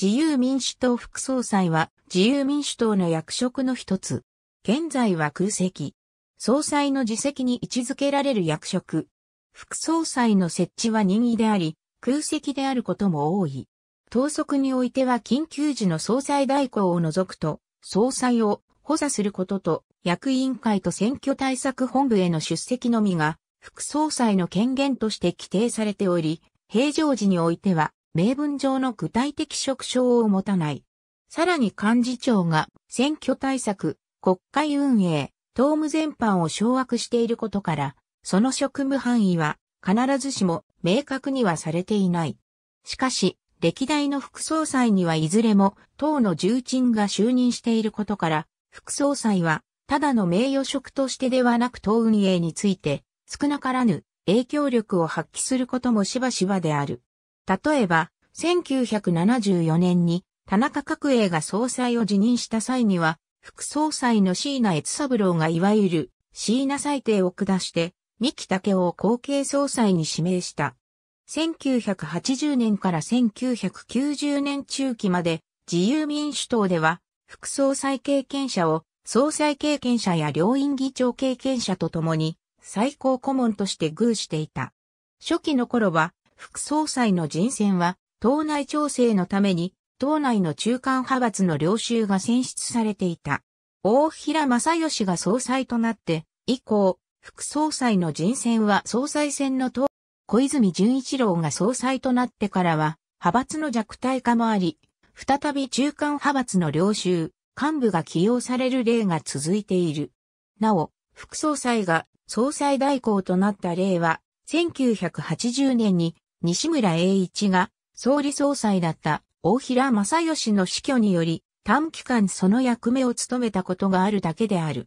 自由民主党副総裁は自由民主党の役職の一つ。現在は空席。総裁の自責に位置づけられる役職。副総裁の設置は任意であり、空席であることも多い。党則においては緊急時の総裁代行を除くと、総裁を補佐することと、役員会と選挙対策本部への出席のみが、副総裁の権限として規定されており、平常時においては、名分上の具体的職掌を持たない。さらに幹事長が選挙対策、国会運営、党務全般を掌握していることから、その職務範囲は必ずしも明確にはされていない。しかし、歴代の副総裁にはいずれも党の重鎮が就任していることから、副総裁はただの名誉職としてではなく党運営について少なからぬ影響力を発揮することもしばしばである。例えば、1974年に田中角栄が総裁を辞任した際には、副総裁の椎名悦三郎がいわゆる椎名裁定を下して、三木武夫を後継総裁に指名した。1980年から1990年中期まで自由民主党では副総裁経験者を総裁経験者や両院議長経験者と共に最高顧問として偶していた。初期の頃は副総裁の人選は、党内調整のために、党内の中間派閥の領収が選出されていた。大平正義が総裁となって、以降、副総裁の人選は総裁選の党、小泉純一郎が総裁となってからは、派閥の弱体化もあり、再び中間派閥の領収、幹部が起用される例が続いている。なお、副総裁が総裁代行となった例は、1980年に西村栄一が総理総裁だった大平正義の死去により短期間その役目を務めたことがあるだけである。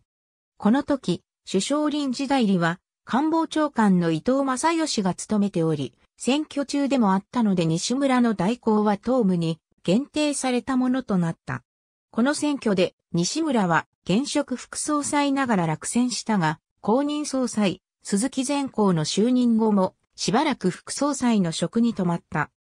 この時、首相臨時代理は官房長官の伊藤正義が務めており、選挙中でもあったので西村の代行は党務に限定されたものとなった。この選挙で西村は現職副総裁ながら落選したが、公認総裁、鈴木善光の就任後もしばらく副総裁の職に止まった。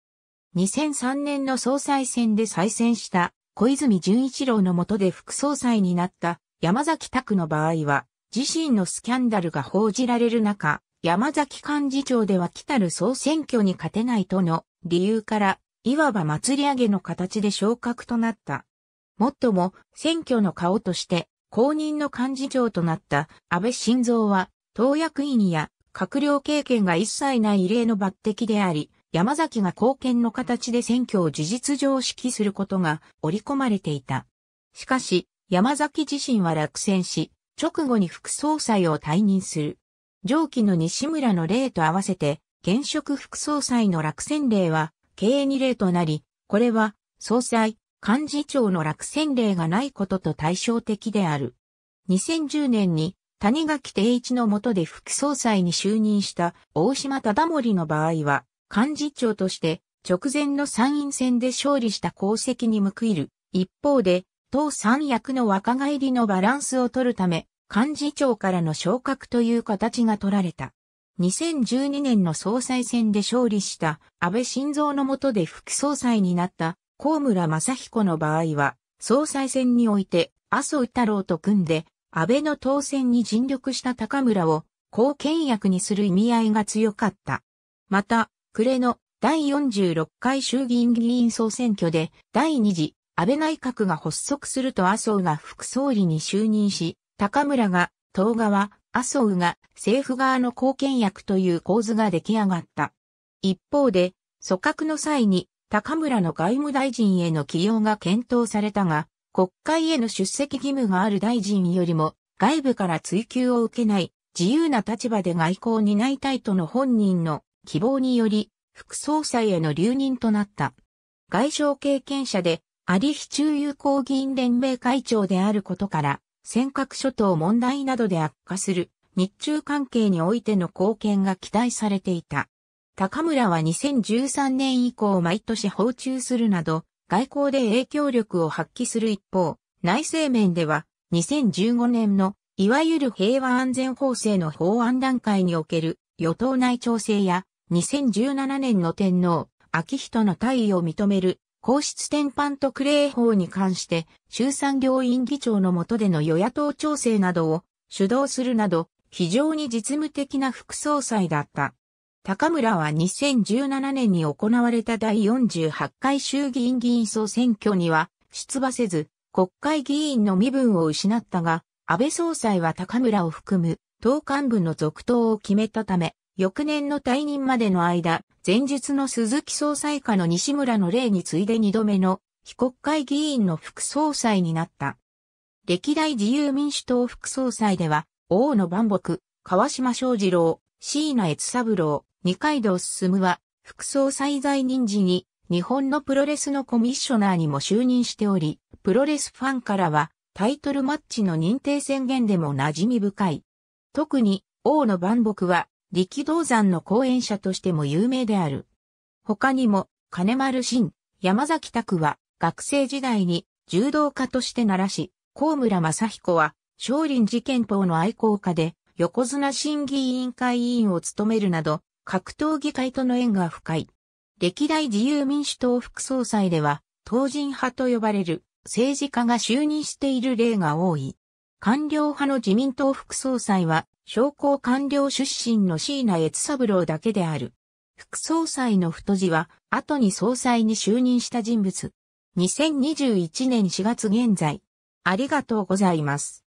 2003年の総裁選で再選した小泉純一郎の下で副総裁になった山崎拓の場合は、自身のスキャンダルが報じられる中、山崎幹事長では来たる総選挙に勝てないとの理由から、いわば祭り上げの形で昇格となった。もっとも、選挙の顔として、公認の幹事長となった安倍晋三は、党役員や閣僚経験が一切ない異例の抜擢であり、山崎が貢献の形で選挙を事実上指揮することが織り込まれていた。しかし、山崎自身は落選し、直後に副総裁を退任する。上記の西村の例と合わせて、現職副総裁の落選例は、経営に例となり、これは、総裁、幹事長の落選例がないことと対照的である。2010年に谷垣定一の下で副総裁に就任した大島忠盛の場合は、幹事長として直前の参院選で勝利した功績に報いる。一方で、党三役の若返りのバランスを取るため、幹事長からの昇格という形が取られた。2012年の総裁選で勝利した安倍晋三の下で副総裁になった高村正彦の場合は、総裁選において麻生太郎と組んで安倍の当選に尽力した高村を後見役にする意味合いが強かった。また、暮れの第46回衆議院議員総選挙で第2次安倍内閣が発足すると麻生が副総理に就任し、高村が、東側、麻生が政府側の貢献役という構図が出来上がった。一方で、組閣の際に高村の外務大臣への起用が検討されたが、国会への出席義務がある大臣よりも外部から追及を受けない自由な立場で外交を担いたいとの本人の希望により副総裁への留任となった。外相経験者で有リ非中友好議員連盟会長であることから尖閣諸島問題などで悪化する日中関係においての貢献が期待されていた。高村は2013年以降毎年訪中するなど、外交で影響力を発揮する一方、内政面では2015年のいわゆる平和安全法制の法案段階における与党内調整や2017年の天皇、秋人の退位を認める皇室転搬特例法に関して衆参両院議長の下での与野党調整などを主導するなど非常に実務的な副総裁だった。高村は2017年に行われた第48回衆議院議員総選挙には出馬せず、国会議員の身分を失ったが、安倍総裁は高村を含む党幹部の続投を決めたため、翌年の退任までの間、前述の鈴木総裁下の西村の例に次いで2度目の非国会議員の副総裁になった。歴代自由民主党副総裁では、大野万木、川島昌二郎、椎名悦三郎、二階堂進は、副総裁在任時に、日本のプロレスのコミッショナーにも就任しており、プロレスファンからは、タイトルマッチの認定宣言でも馴染み深い。特に、王の万木は、力道山の講演者としても有名である。他にも、金丸真、山崎拓は、学生時代に柔道家として鳴らし、高村正彦は、少林寺拳法の愛好家で、横綱審議委員会委員を務めるなど、格闘技会との縁が深い。歴代自由民主党副総裁では、党人派と呼ばれる政治家が就任している例が多い。官僚派の自民党副総裁は、商工官僚出身の椎名悦三郎だけである。副総裁の太字は、後に総裁に就任した人物。2021年4月現在。ありがとうございます。